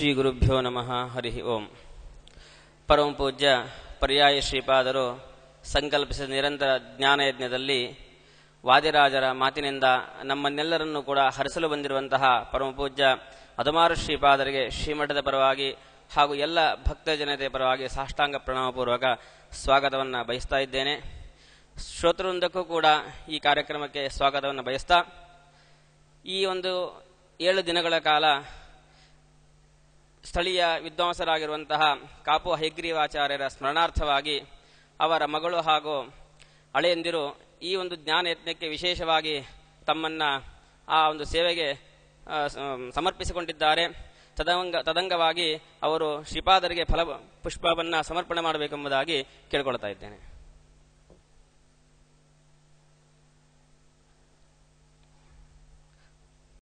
ಶ್ರೀ ಗುರುಭ್ಯೋ ನಮಃ ಹರಿ ಓಂ ಪರಮಪೂಜ್ಯ ಪರ್ಯಾಯ ಶ್ರೀಪಾದರು ಸಂಕಲ್ಪಿಸಿದ ನಿರಂತರ ಜ್ಞಾನಯಜ್ಞದಲ್ಲಿ ವಾದಿರಾಜರ ಮಾತಿನಿಂದ ನಮ್ಮನ್ನೆಲ್ಲರನ್ನೂ ಕೂಡ ಹರಿಸಲು ಬಂದಿರುವಂತಹ ಪರಮಪೂಜ್ಯ ಅಧುಮಾರು ಶ್ರೀಪಾದರಿಗೆ ಶ್ರೀಮಠದ ಪರವಾಗಿ ಹಾಗೂ ಎಲ್ಲ ಭಕ್ತ ಜನತೆಯ ಪರವಾಗಿ ಸಾಷ್ಟಾಂಗ ಪ್ರಣಾಮಪೂರ್ವಕ ಸ್ವಾಗತವನ್ನು ಬಯಸ್ತಾ ಇದ್ದೇನೆ ಶ್ರೋತೃವೃಂದಕ್ಕೂ ಕೂಡ ಈ ಕಾರ್ಯಕ್ರಮಕ್ಕೆ ಸ್ವಾಗತವನ್ನು ಬಯಸ್ತಾ ಈ ಒಂದು ಏಳು ದಿನಗಳ ಕಾಲ ಸ್ಥಳೀಯ ವಿದ್ವಾಂಸರಾಗಿರುವಂತಹ ಕಾಪು ಹೈಗ್ರೀವಾಚಾರ್ಯರ ಸ್ಮರಣಾರ್ಥವಾಗಿ ಅವರ ಮಗಳು ಹಾಗೂ ಹಳೆಯಂದಿರು ಈ ಒಂದು ಜ್ಞಾನ ಯತ್ನಕ್ಕೆ ವಿಶೇಷವಾಗಿ ತಮ್ಮನ್ನು ಆ ಒಂದು ಸೇವೆಗೆ ಸಮರ್ಪಿಸಿಕೊಂಡಿದ್ದಾರೆ ತದಂಗ ತದಂಗವಾಗಿ ಅವರು ಶ್ರೀಪಾದರಿಗೆ ಫಲ ಪುಷ್ಪವನ್ನು ಸಮರ್ಪಣೆ ಮಾಡಬೇಕೆಂಬುದಾಗಿ ಕೇಳಿಕೊಳ್ತಾ ಇದ್ದೇನೆ